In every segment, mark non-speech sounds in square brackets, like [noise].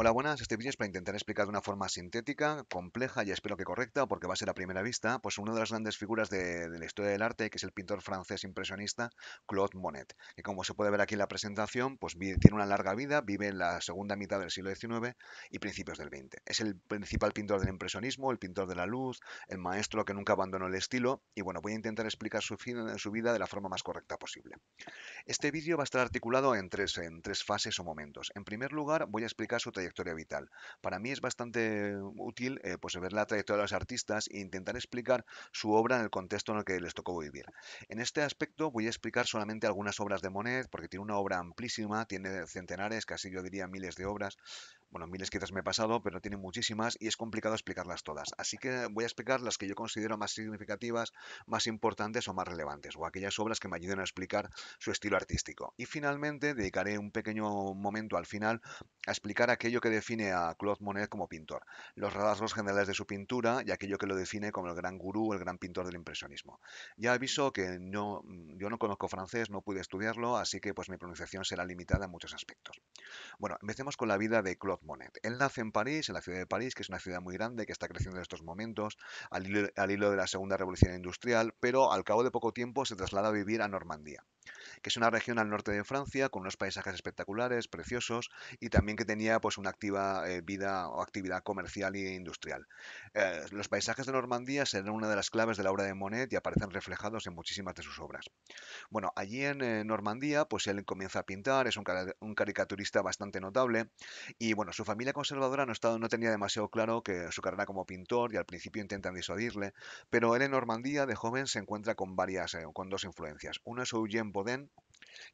Hola, buenas. Este vídeo es para intentar explicar de una forma sintética, compleja y espero que correcta, porque va a ser a primera vista, pues una de las grandes figuras de, la historia del arte, que es el pintor francés impresionista Claude Monet, que como se puede ver aquí en la presentación, pues tiene una larga vida, vive en la segunda mitad del siglo XIX y principios del XX. Es el principal pintor del impresionismo, el pintor de la luz, el maestro que nunca abandonó el estilo y bueno, voy a intentar explicar su, su vida de la forma más correcta posible. Este vídeo va a estar articulado en tres, en tres fases o momentos. En primer lugar, voy a explicar su trayectoria vital. Para mí es bastante útil eh, pues ver la trayectoria de los artistas e intentar explicar su obra en el contexto en el que les tocó vivir. En este aspecto voy a explicar solamente algunas obras de Monet, porque tiene una obra amplísima, tiene centenares, casi yo diría miles de obras, bueno, miles quizás me he pasado, pero tiene muchísimas y es complicado explicarlas todas. Así que voy a explicar las que yo considero más significativas, más importantes o más relevantes, o aquellas obras que me ayuden a explicar su estilo artístico. Y finalmente dedicaré un pequeño momento al final a explicar aquello que define a Claude Monet como pintor, los rasgos generales de su pintura y aquello que lo define como el gran gurú, el gran pintor del impresionismo. Ya aviso que no, mm, yo no conozco francés, no pude estudiarlo, así que pues mi pronunciación será limitada en muchos aspectos. Bueno, empecemos con la vida de Claude él nace en París, en la ciudad de París, que es una ciudad muy grande que está creciendo en estos momentos, al hilo de la Segunda Revolución Industrial, pero al cabo de poco tiempo se traslada a vivir a Normandía que es una región al norte de Francia con unos paisajes espectaculares, preciosos y también que tenía pues una activa eh, vida o actividad comercial e industrial. Eh, los paisajes de Normandía serán una de las claves de la obra de Monet y aparecen reflejados en muchísimas de sus obras. Bueno, allí en eh, Normandía pues él comienza a pintar, es un, caricaturista bastante notable y bueno, su familia conservadora no, no tenía demasiado claro que su carrera como pintor y al principio intentan disuadirle, pero él en Normandía de joven se encuentra con varias, con dos influencias. Uno es Eugène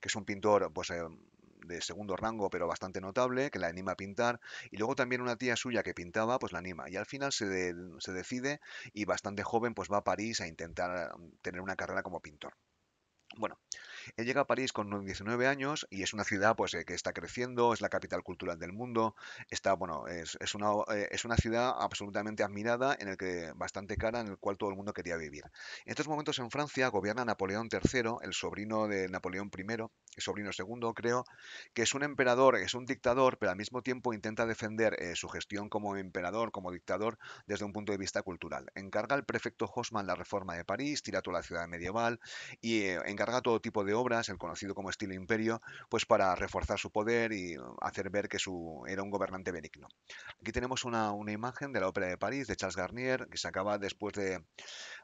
que es un pintor, pues... Eh, de segundo rango, pero bastante notable, que la anima a pintar, y luego también una tía suya que pintaba, pues la anima, y al final se, se decide y bastante joven pues va a París a intentar mm, tener una carrera como pintor. Bueno, él llega a París con 19 años y es una ciudad pues, eh, que está creciendo, es la capital cultural del mundo, está, bueno, eh, es, una, ciudad absolutamente admirada, en el que bastante cara, en el cual todo el mundo quería vivir. En estos momentos en Francia gobierna Napoleón III, el sobrino de Napoleón I, el sobrino II, creo, que es un emperador, es un dictador, pero al mismo tiempo intenta defender eh, su gestión como emperador, como dictador, desde un punto de vista cultural. Encarga al prefecto Haussmann la reforma de París, tira toda la ciudad medieval y encarga todo tipo de obras, el conocido como estilo imperio, pues para reforzar su poder y hacer ver que su, era un gobernante benigno. Aquí tenemos una, una imagen de la Ópera de París de Charles Garnier, que se acaba después de,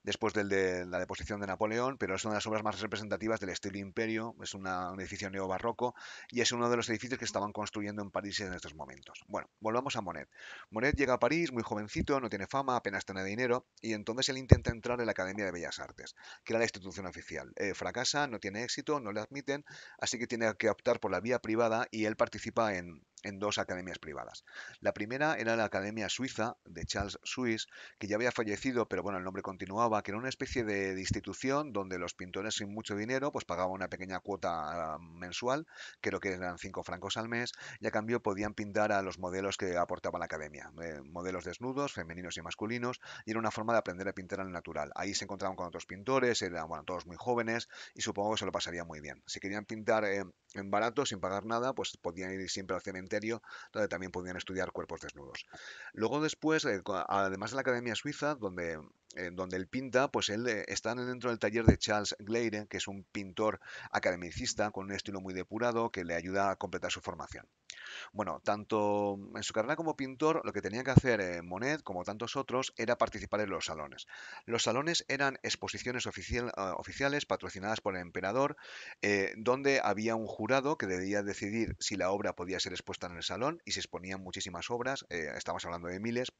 después de la deposición de Napoleón, pero es una de las obras más representativas del estilo imperio, es un edificio neobarroco y es uno de los edificios que estaban construyendo en París en estos momentos. Bueno, volvamos a Monet. Monet llega a París muy jovencito, no tiene fama, apenas tiene dinero y entonces él intenta entrar en la Academia de Bellas Artes, que era la institución oficial. Eh, fracasa, no tiene éxito no le admiten, así que tiene que optar por la vía privada y él participa en, en dos academias privadas. La primera era la Academia Suiza de Charles Suisse, que ya había fallecido, pero bueno, el nombre continuaba, que era una especie de, institución donde los pintores sin mucho dinero pues pagaban una pequeña cuota ah, mensual, creo que eran 5 francos al mes, y a cambio podían pintar a los modelos que aportaba la academia, eh, modelos desnudos, femeninos y masculinos, y era una forma de aprender a pintar al natural. Ahí se encontraban con otros pintores, eran bueno, todos muy jóvenes y supongo que se lo pasaría muy bien. Si querían pintar eh, en barato, sin pagar nada, pues podían ir siempre al cementerio donde también podían estudiar cuerpos desnudos. Luego después, eh, además de la Academia Suiza, donde eh, donde él pinta, pues él eh, está dentro del taller de Charles Gleire, que es un pintor academicista con un estilo muy depurado que le ayuda a completar su formación. Bueno, tanto en su carrera como pintor, lo que tenía que hacer eh, Monet, como tantos otros, era participar en los salones. Los salones eran exposiciones ah, oficiales patrocinadas por el emperador, eh, donde había un jurado que debía decidir si la obra podía ser expuesta en el salón y se exponían muchísimas obras, eh, estamos hablando de miles.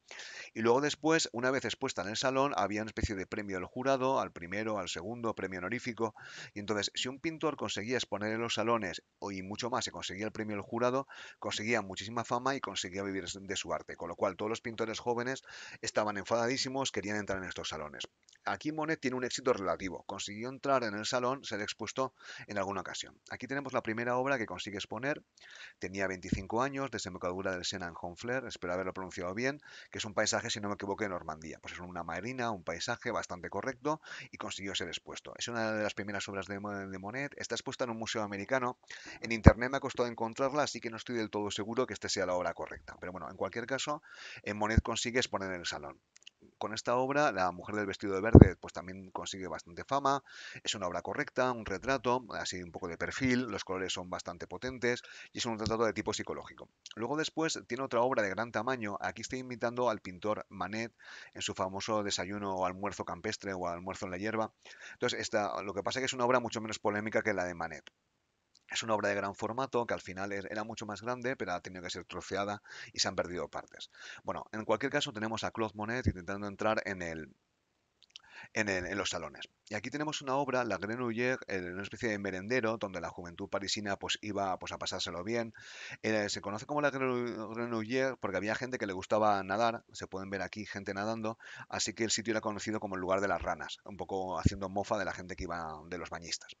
Y luego después, una vez expuesta en el salón, había una especie de premio del jurado, al primero, al segundo, premio honorífico. Y entonces, si un pintor conseguía exponer en los salones, y mucho más, se conseguía el premio del jurado, conseguía muchísima fama y conseguía vivir de su arte, con lo cual todos los pintores jóvenes estaban enfadadísimos, querían entrar en estos salones. Aquí Monet tiene un éxito relativo, consiguió entrar en el salón, ser expuesto en alguna ocasión. Aquí tenemos la primera obra que consigue exponer, tenía 25 años, desembocadura del Sena en Honfler, espero haberlo pronunciado bien, que es un paisaje, si no me equivoco, de Normandía. Pues es una marina, un paisaje bastante correcto y consiguió ser expuesto. Es una de las primeras obras de, de Monet, está expuesta en un museo americano, en internet me ha costado encontrarla, así que no estoy del todo seguro que esta sea la obra correcta. Pero bueno, en cualquier caso, Monet consigue exponer en el salón con esta obra, La mujer del vestido de verde, pues también consigue bastante fama. Es una obra correcta, un retrato, así un poco de perfil, los colores son bastante potentes y es un retrato de tipo psicológico. Luego después tiene otra obra de gran tamaño. Aquí está invitando al pintor Manet en su famoso desayuno o almuerzo campestre o almuerzo en la hierba. Entonces, esta, lo que pasa es que es una obra mucho menos polémica que la de Manet. Es una obra de gran formato que al final er, era mucho más grande, pero ha tenido que ser troceada y se han perdido partes. Bueno, en cualquier caso tenemos a Claude Monet intentando entrar en el en, los salones. Y aquí tenemos una obra, La Grenouillère, en una especie de merendero donde la juventud parisina pues iba pues, a pasárselo bien. Eh, se conoce como La Grenouillère porque había gente que le gustaba nadar, se pueden ver aquí gente nadando, así que el sitio era conocido como el lugar de las ranas, un poco haciendo mofa de la gente que iba de los bañistas.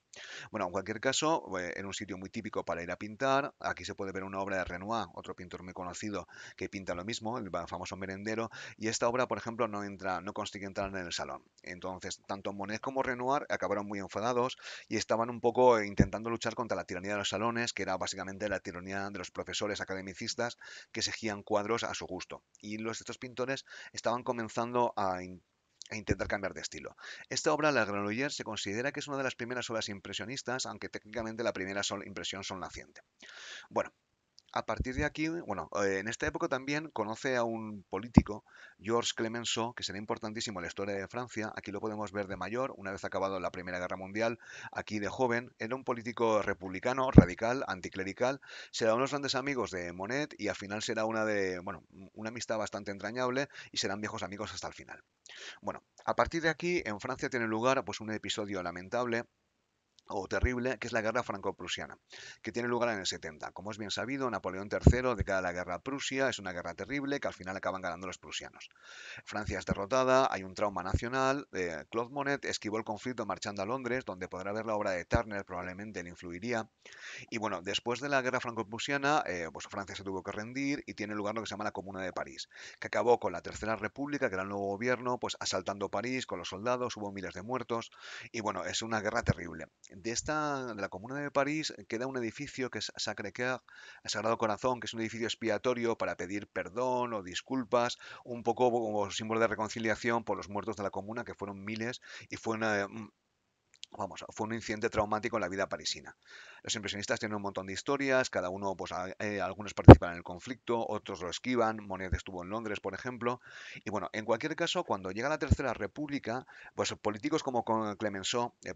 Bueno, en cualquier caso, eh, en un sitio muy típico para ir a pintar. Aquí se puede ver una obra de Renoir, otro pintor muy conocido que pinta lo mismo, el famoso merendero. Y esta obra, por ejemplo, no entra, no consigue entrar en el salón. Entonces, tanto Monet como Renoir acabaron muy enfadados y estaban un poco intentando luchar contra la tiranía de los salones, que era básicamente la tiranía de los profesores academicistas que exigían cuadros a su gusto. Y los, estos pintores estaban comenzando a intentar cambiar de estilo. Esta obra, La Granollers, se considera que es una de las primeras obras impresionistas, aunque técnicamente la primera impresión son nacientes. Bueno, a partir de aquí, bueno, eh, en esta época también conoce a un político, Georges Clemenceau, que será importantísimo en la historia de Francia. Aquí lo podemos ver de mayor, una vez acabado la Primera Guerra Mundial, aquí de joven. Era un político republicano, radical, anticlerical. Será unos grandes amigos de Monet y al final será una de, bueno, una amistad bastante entrañable y serán viejos amigos hasta el final. Bueno, a partir de aquí, en Francia tiene lugar pues un episodio lamentable o terrible, que es la guerra franco-prusiana, que tiene lugar en el 70. Como es bien sabido, Napoleón III declara la guerra a Prusia, es una guerra terrible que al final acaban ganando los prusianos. Francia es derrotada, hay un trauma nacional, eh, Claude Monet esquivó el conflicto marchando a Londres, donde podrá ver la obra de Turner, probablemente le influiría. Y bueno, después de la guerra franco-prusiana, eh, pues Francia se tuvo que rendir y tiene lugar lo que se llama la Comuna de París, que acabó con la Tercera República, que era el nuevo gobierno, pues asaltando París con los soldados, hubo miles de muertos, y bueno, es una guerra terrible de esta, de la Comuna de París, eh, queda un edificio que es Sacré-Cœur, Sagrado Corazón, que es un edificio expiatorio para pedir perdón o disculpas, un poco como símbolo de reconciliación por los muertos de la Comuna, que fueron miles y fue una, mm, Vamos, fue un incidente traumático en la vida parisina. Los impresionistas tienen un montón de historias, cada uno, pues eh, algunos participan en el conflicto, otros lo esquivan, Monet estuvo en Londres, por ejemplo. Y bueno, en cualquier caso, cuando llega la Tercera República, pues políticos como Clemenceau, eh,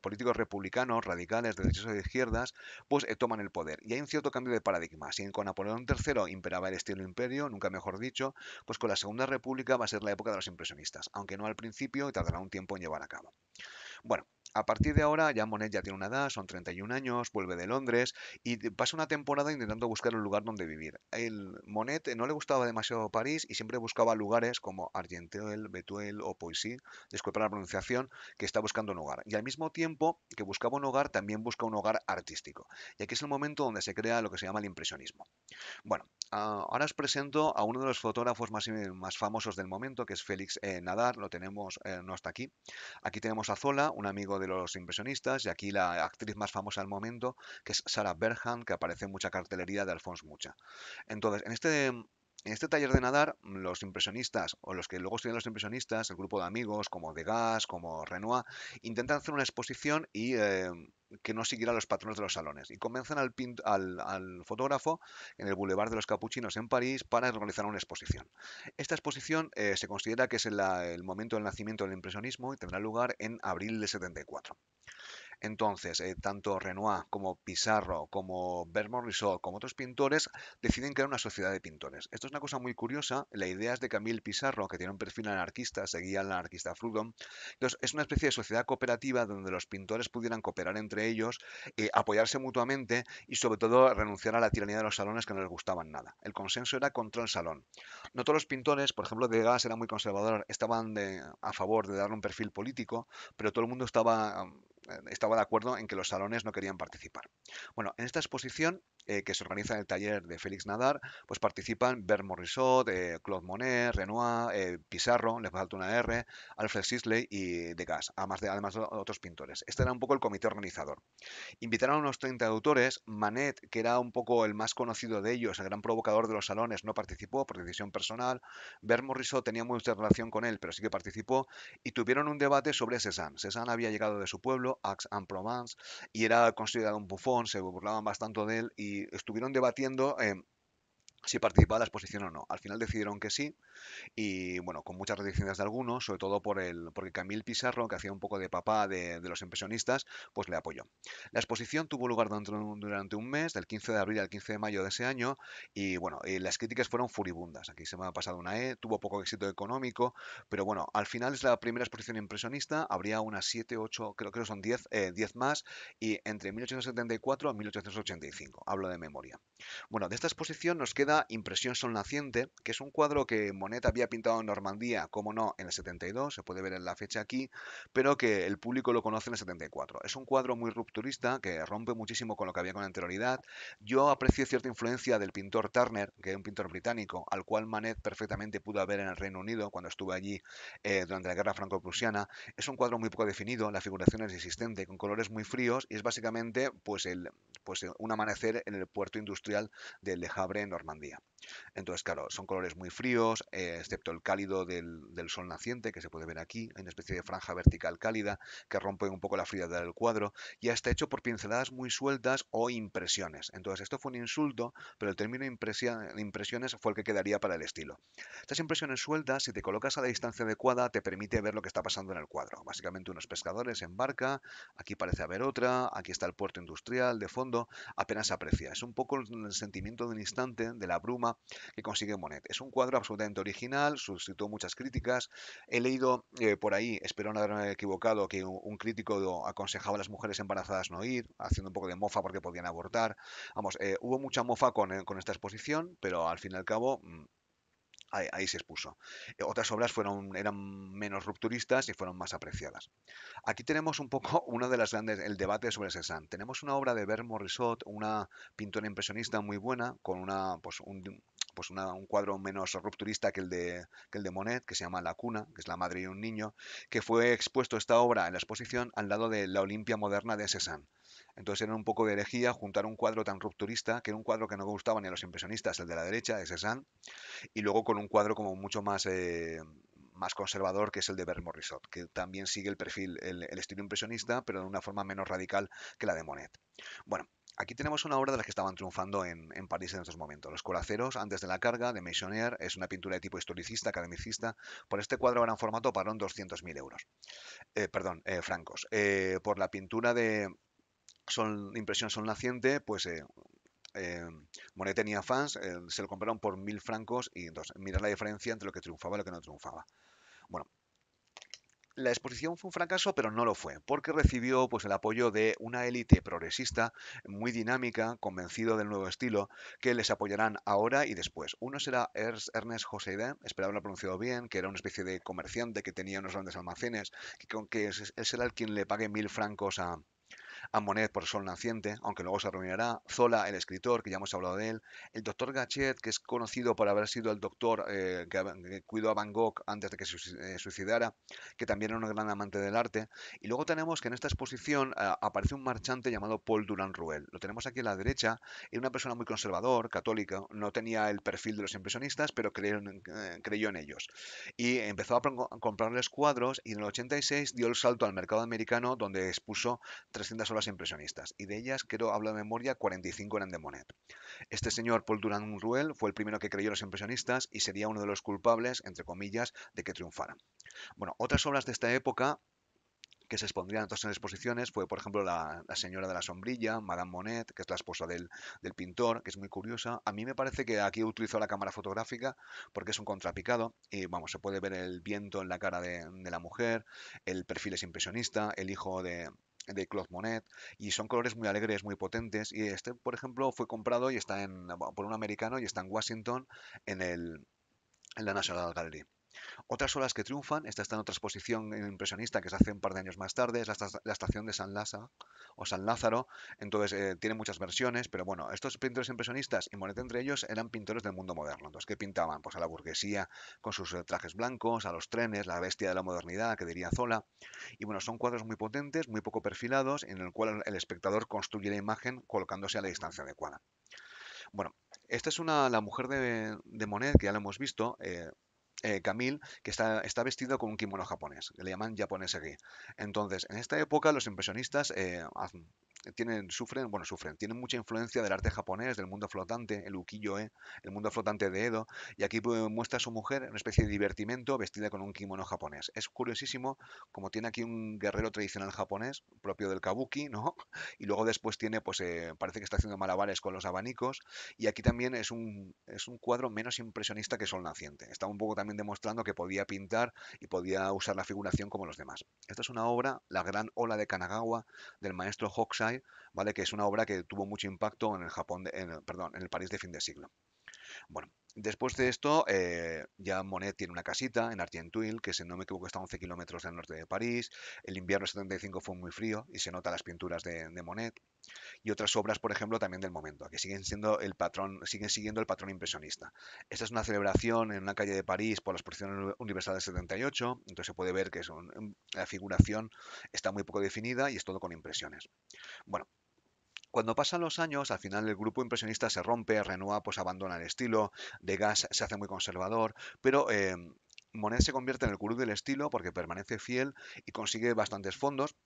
políticos republicanos, radicales, de derechas y de izquierdas, pues eh, toman el poder. Y hay un cierto cambio de paradigma. Si con Napoleón III imperaba el estilo imperio, nunca mejor dicho, pues con la Segunda República va a ser la época de los impresionistas, aunque no al principio y tardará un tiempo en llevar a cabo. Bueno, a partir de ahora, ya Monet ya tiene una edad, son 31 años, vuelve de Londres y pasa una temporada intentando buscar un lugar donde vivir. El Monet eh, no le gustaba demasiado París y siempre buscaba lugares como Argenteuil, Betuel o Poissy, disculpa la pronunciación, que está buscando un hogar. Y al mismo tiempo que buscaba un hogar, también busca un hogar artístico. Y aquí es el momento donde se crea lo que se llama el impresionismo. Bueno, ah, ahora os presento a uno de los fotógrafos más, eh, famosos del momento, que es Félix eh, Nadar, lo tenemos no está aquí. Aquí tenemos a Zola, un amigo de de los impresionistas, y aquí la actriz más famosa al momento, que es Sarah Berhan, que aparece en mucha cartelería de Alfonso Mucha. Entonces, en este en este taller de nadar, mm, los impresionistas o los que luego estudian los impresionistas, el grupo de amigos como Degas, como Renoir, intentan hacer una exposición y em, que no siguiera los patrones de los salones. Y convencen al, al, fotógrafo en el Boulevard de los Capuchinos en París para realizar una exposición. Esta exposición eh, se considera que es el, el momento del nacimiento del impresionismo y tendrá lugar en abril de 74. Entonces, eh, tanto Renoir como Pizarro, como Bermond Rousseau, como otros pintores, deciden crear una sociedad de pintores. Esto es una cosa muy curiosa. La idea es de Camille Pizarro, que tiene un perfil anarquista, seguía al anarquista Frudon. Entonces, es una especie de sociedad cooperativa donde los pintores pudieran cooperar entre ellos, eh, apoyarse mutuamente y, sobre todo, renunciar a la tiranía de los salones que no les gustaban nada. El consenso era contra el salón. No todos los pintores, por ejemplo, Degas era muy conservador, estaban a favor de dar un perfil político, pero todo el mundo estaba eh, estaba de acuerdo en que los salones no querían participar. Bueno, en esta exposición eh, que se organiza en el taller de Félix Nadar, pues participan Bert Morisot, eh, Claude Monet, Renoir, eh, Pizarro, les falta una R, Alfred Sisley y Degas, además de, además de otros pintores. Este era un poco el comité organizador. Invitaron a unos 30 autores, Manet, que era un poco el más conocido de ellos, el gran provocador de los salones, no participó por decisión personal, Bert Morisot tenía mucha relación con él, pero sí que participó, y tuvieron un debate sobre Cézanne. Cézanne había llegado de su pueblo, Axe and Provence, y era considerado un bufón, se burlaban bastante de él y estuvieron debatiendo eh, si participaba en la exposición o no. Al final decidieron que sí y bueno, con muchas reticencias de algunos, sobre todo por el, porque Camil Pizarro, que hacía un poco de papá de, los impresionistas, pues le apoyó. La exposición tuvo lugar durante un, durante un, mes, del 15 de abril al 15 de mayo de ese año y bueno, eh, las críticas fueron furibundas. Aquí se me ha pasado una E, tuvo poco éxito económico, pero bueno, al final es la primera exposición impresionista, habría unas 7, 8, creo que son 10, 10 eh, más y entre 1874 a 1885, hablo de memoria. Bueno, de esta exposición nos queda Impresión son Naciente, que es un cuadro que Monet había pintado en Normandía, como no, en el 72, se puede ver en la fecha aquí, pero que el público lo conoce en el 74. Es un cuadro muy rupturista, que rompe muchísimo con lo que había con anterioridad. Yo aprecio cierta influencia del pintor Turner, que es un pintor británico, al cual Manet perfectamente pudo haber en el Reino Unido cuando estuvo allí eh, durante la guerra franco-prusiana. Es un cuadro muy poco definido, la figuración es existente, con colores muy fríos y es básicamente pues, pues, un amanecer en el puerto industrial del Le Havre, en Normandía. Colombia. Entonces, claro, son colores muy fríos, eh, excepto el cálido del, sol naciente, que se puede ver aquí, hay una especie de franja vertical cálida que rompe un poco la fría del cuadro, y está hecho por pinceladas muy sueltas o impresiones. Entonces, esto fue un insulto, pero el término impresiones fue el que quedaría para el estilo. Estas impresiones sueltas, si te colocas a la distancia adecuada, te permite ver lo que está pasando en el cuadro. Básicamente, unos pescadores en barca, aquí parece haber otra, aquí está el puerto industrial, de fondo, apenas se aprecia. Es un poco el sentimiento de un instante, de la bruma que consigue Monet. Es un cuadro absolutamente original, suscitó muchas críticas. He leído eh, por ahí, espero no haberme equivocado, que un, crítico aconsejaba a las mujeres embarazadas no ir, haciendo un poco de mofa porque podían abortar. Vamos, eh, hubo mucha mofa con, eh, con esta exposición, pero al fin y al cabo mm, ahí, se expuso. Eh, otras obras fueron, eran menos rupturistas y fueron más apreciadas. Aquí tenemos un poco [laughs] uno de las grandes, el debate sobre Cézanne. Tenemos una obra de Bert Morisot, una pintora impresionista muy buena, con pues, pues, un, cuadro menos rupturista que el, de, el de Monet, que se llama La cuna, que es la madre y un niño, que fue expuesto esta obra en la exposición al lado de La Olimpia Moderna de Cézanne. Entonces era un poco de herejía juntar un cuadro tan rupturista, que era un cuadro que no gustaba ni a los impresionistas, el de la derecha, de Cézanne, y luego con un cuadro como mucho más, eh, más conservador, que es el de Bert Morisot, que también sigue el perfil, el, estilo impresionista, pero de una forma menos radical que la de Monet. Bueno, Aquí tenemos una obra de las que estaban triunfando en, París en estos momentos. Los Coraceros, antes de la carga, de Meissonier, es una pintura de tipo historicista, academicista. Por este cuadro gran formato pagaron 200.000 euros, eh, perdón, eh, francos. por la pintura de, impresión son Naciente, pues eh, eh, Monet tenía fans, eh, se lo compraron por mil francos y entonces mira la diferencia entre lo que triunfaba y lo que no triunfaba. Bueno, la exposición fue un fracaso, pero no lo fue, porque recibió pues, el apoyo de una élite progresista muy dinámica, convencido del nuevo estilo, que les apoyarán ahora y después. Uno será Ernest Joseide, espero haberlo pronunciado bien, que era una especie de comerciante que tenía unos grandes almacenes, que, que él será el quien le pague mil francos a, a Monet por Sol Naciente, aunque luego se reunirá, Zola, el escritor, que ya hemos hablado de él, el doctor Gachet, que es conocido por haber sido el doctor eh, que, cuidó a Van Gogh antes de que se eh, suicidara, que también era un gran amante del arte. Y luego tenemos que en esta exposición eh, aparece un marchante llamado Paul Durand Ruel. Lo tenemos aquí a la derecha, era una persona muy conservador, católica, no tenía el perfil de los impresionistas, pero creyó en, ellos. Y empezó a comprarles cuadros y en el 86 dio el salto al mercado americano donde expuso 300 las impresionistas, y de ellas quiero hablar de memoria 45 eran de Monet. Este señor Paul Durand Ruel fue el primero que creyó los impresionistas y sería uno de los culpables, entre comillas, de que triunfaran. Bueno, otras obras de esta época que se expondrían todas en exposiciones fue, por ejemplo, la, Señora de la Sombrilla, Madame Monet, que es la esposa del, pintor, que es muy curiosa. A mí me parece que aquí utilizó la cámara fotográfica porque es un contrapicado y, vamos, se puede ver el viento en la cara de la mujer, el perfil es impresionista, el hijo de, de Claude Monet y son colores muy alegres, muy potentes y este por ejemplo fue comprado y está en, por un americano y está en Washington en, el, en la National Gallery. Otras obras que triunfan, esta está en otra exposición impresionista que se hace un par de años más tarde, es la, estación de San Lázaro o San Lázaro, entonces eh, tiene muchas versiones, pero bueno, estos pintores impresionistas y Monet entre ellos eran pintores del mundo moderno, entonces ¿qué pintaban? Pues a la burguesía con sus eh, trajes blancos, a los trenes, la bestia de la modernidad que diría Zola, y bueno, son cuadros muy potentes, muy poco perfilados, en el cual el espectador construye la imagen colocándose a la distancia adecuada. Bueno, esta es una, la mujer de, Monet, que ya la hemos visto, eh, eh, Camille, que está, vestido con un kimono japonés, que le llaman japonés aquí. Entonces, en esta época los impresionistas eh, tienen, sufren, bueno, sufren, tienen mucha influencia del arte japonés, del mundo flotante, el ukiyo-e, el mundo flotante de Edo, y aquí pues, muestra a su mujer una especie de divertimento vestida con un kimono japonés. Es curiosísimo, como tiene aquí un guerrero tradicional japonés, propio del kabuki, ¿no? [laughs] Y luego después tiene, pues eh, parece que está haciendo malabares con los abanicos, y aquí también es un, es un cuadro menos impresionista que Sol Naciente. Está un poco también demostrando que podía pintar y podía usar la figuración como los demás. Esta es una obra, La gran ola de Kanagawa, del maestro Hokusai, ¿vale? que es una obra que tuvo mucho impacto en el Japón, perdón, en el París de fin de siglo. Bueno, Después de esto, eh, ya Monet tiene una casita en Argenteuil, que si no me equivoco está a 11 kilómetros del norte de París. El invierno 75 fue muy frío y se nota las pinturas de, Monet. Y otras obras, por ejemplo, también del momento, que siguen, siendo el patrón, siguen siguiendo el patrón impresionista. Esta es una celebración en una calle de París por la exposición universal de 78, entonces se puede ver que la figuración está muy poco definida y es todo con impresiones. Bueno, cuando pasan los años, al final el grupo impresionista se rompe, Renoir pues abandona el estilo, Degas se hace muy conservador, pero em, Monet se convierte en el gurú del estilo porque permanece fiel y consigue bastantes fondos,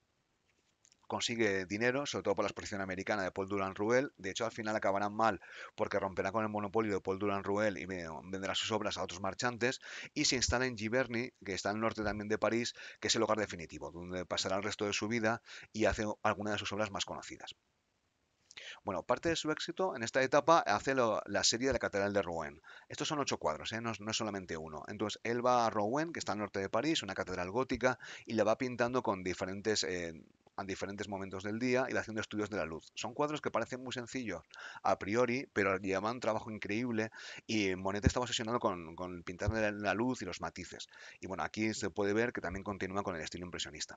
consigue dinero, sobre todo por la exposición americana de Paul durand Ruel. De hecho, al final acabarán mal porque romperá con el monopolio de Paul durand Ruel y venderá sus obras a otros marchantes. Y se instala en Giverny, que está al norte también de París, que es el hogar definitivo, donde pasará el resto de su vida y hace algunas de sus obras más conocidas. Bueno, parte de su éxito en esta etapa hace la serie de la Catedral de Rouen. Estos son ocho cuadros, ¿eh? no, es solamente uno. Entonces, él va a Rouen, que está al norte de París, una catedral gótica, y la va pintando con diferentes... Eh, a diferentes momentos del día y haciendo estudios de la luz. Son cuadros que parecen muy sencillos a priori, pero llevan un trabajo increíble y Monet estaba obsesionado con, con pintar la luz y los matices. Y bueno, aquí se puede ver que también continúa con el estilo impresionista.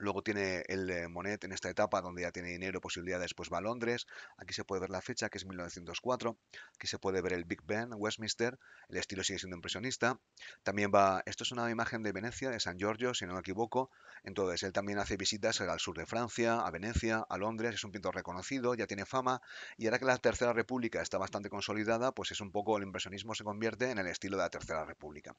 Luego tiene el Monet en esta etapa donde ya tiene dinero, posibilidades, pues va a Londres. Aquí se puede ver la fecha, que es 1904. Aquí se puede ver el Big Ben, Westminster. El estilo sigue siendo impresionista. También va, esto es una imagen de Venecia, de San Giorgio, si no me equivoco. Entonces, él también hace visitas al sur de Francia, a Venecia, a Londres. Es un pintor reconocido, ya tiene fama. Y ahora que la Tercera República está bastante consolidada, pues es un poco el impresionismo se convierte en el estilo de la Tercera República.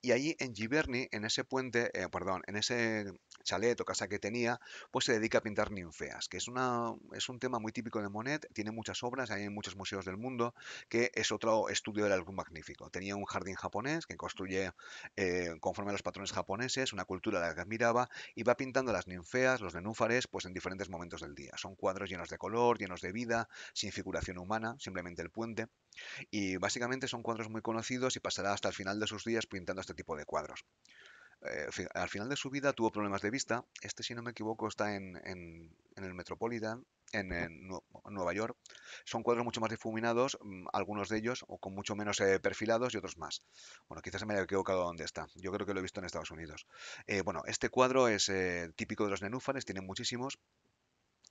Y ahí en Giverny, en ese puente, eh, perdón, en ese chalet casa que tenía, pues se dedica a pintar ninfeas, que es, una, es un tema muy típico de Monet, tiene muchas obras, hay en muchos museos del mundo, que es otro estudio del álbum magnífico. Tenía un jardín japonés que construye eh, conforme a los patrones japoneses, una cultura a la que admiraba, y va pintando las ninfeas, los nenúfares, pues en diferentes momentos del día. Son cuadros llenos de color, llenos de vida, sin figuración humana, simplemente el puente. Y básicamente son cuadros muy conocidos y pasará hasta el final de sus días pintando este tipo de cuadros. Eh, al final de su vida tuvo problemas de vista. Este, si no me equivoco, está en, el Metropolitan, en, Nueva York. Son cuadros mucho más difuminados, mm, algunos de ellos o con mucho menos eh, perfilados y otros más. Bueno, quizás se me haya equivocado dónde está. Yo creo que lo he visto en Estados Unidos. Eh, bueno, este cuadro es típico de los nenúfares, tiene muchísimos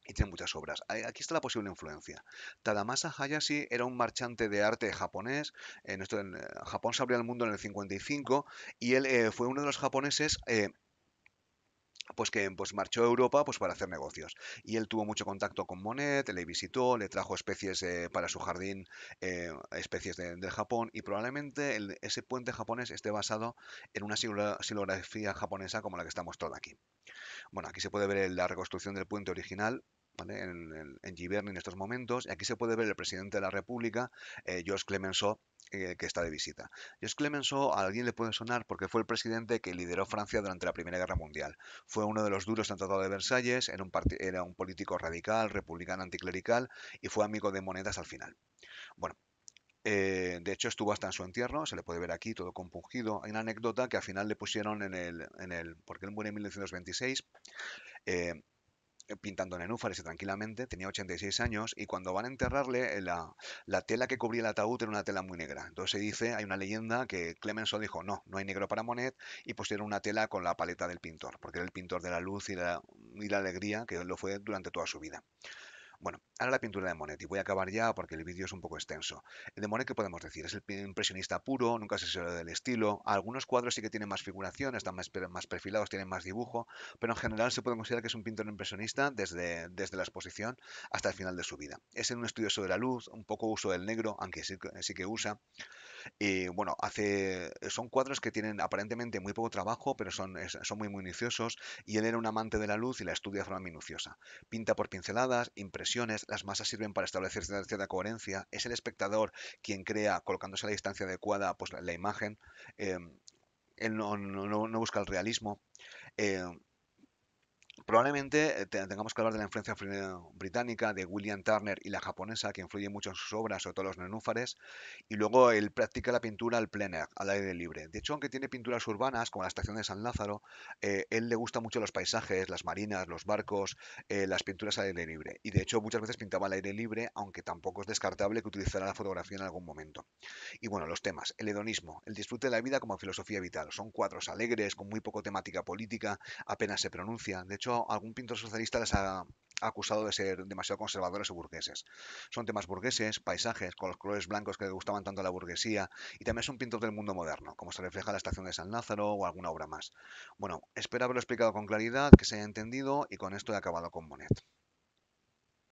y tiene muchas obras. Aquí está la posible influencia. Tadamasa Hayashi era un marchante de arte japonés. En, eh, Japón se abrió al mundo en el 55 y él eh, fue uno de los japoneses eh, pues que pues marchó a Europa pues para hacer negocios y él tuvo mucho contacto con Monet le visitó le trajo especies para su jardín especies del de Japón y probablemente ese puente japonés esté basado en una silografía japonesa como la que estamos mostrada aquí bueno aquí se puede ver la reconstrucción del puente original en, en, en, estos momentos. Y aquí se puede ver el presidente de la República, eh, Georges Clemenceau, eh, que está de visita. Georges Clemenceau a alguien le puede sonar porque fue el presidente que lideró Francia durante la Primera Guerra Mundial. Fue uno de los duros en el Tratado de Versalles, era un, político radical, republicano, anticlerical y fue amigo de monedas al final. Bueno, eh, de hecho, estuvo hasta en su entierro, se le puede ver aquí todo compungido. Hay una anécdota que al final le pusieron en el. En el porque él muere en 1926. Eh, eh, pintando nenúfares tranquilamente, tenía 86 años, y cuando van a enterrarle, eh, la, tela que cubría el ataúd era una tela muy negra. Entonces se dice, hay una leyenda que Clemenceau dijo, no, no hay negro para Monet, y pusieron una tela con la paleta del pintor, porque era el pintor de la luz y la, y la alegría que lo fue durante toda su vida. Bueno, ahora la pintura de Monet, y voy a acabar ya porque el vídeo es un poco extenso. El de Monet, ¿qué podemos decir? Es el impresionista puro, nunca se salió del estilo. Algunos cuadros sí que tienen más figuración, están más, más perfilados, tienen más dibujo, pero en general se puede considerar que es un pintor impresionista desde, desde la exposición hasta el final de su vida. Es en un estudioso de la luz, un poco uso del negro, aunque sí que usa. Y bueno, hace, son cuadros que tienen aparentemente muy poco trabajo, pero son, son muy minuciosos y él era un amante de la luz y la estudia de forma minuciosa. Pinta por pinceladas, impresiones, las masas sirven para establecer cierta, coherencia, es el espectador quien crea, colocándose a la distancia adecuada, pues la, imagen. Em, él no, busca el realismo. Em, probablemente eh, tengamos que hablar de la influencia británica, de William Turner y la japonesa, que influye mucho en sus obras, sobre todo los nenúfares, y luego él practica la pintura al plein al aire libre. De hecho, aunque tiene pinturas urbanas, como la estación de San Lázaro, eh, él le gusta mucho los paisajes, las marinas, los barcos, eh, las pinturas al aire libre. Y de hecho, muchas veces pintaba al aire libre, aunque tampoco es descartable que utilizara la fotografía en algún momento. Y bueno, los temas, el hedonismo, el disfrute de la vida como filosofía vital. Son cuadros alegres, con muy poco temática política, apenas se pronuncia. De hecho, algún pintor socialista les ha acusado de ser demasiado conservadores o burgueses. Son temas burgueses, paisajes, con los colores blancos que le gustaban tanto a la burguesía, y también son un pintor del mundo moderno, como se refleja la estación de San Lázaro o alguna obra más. Bueno, espero haberlo explicado con claridad, que se haya entendido, y con esto he acabado con Monet.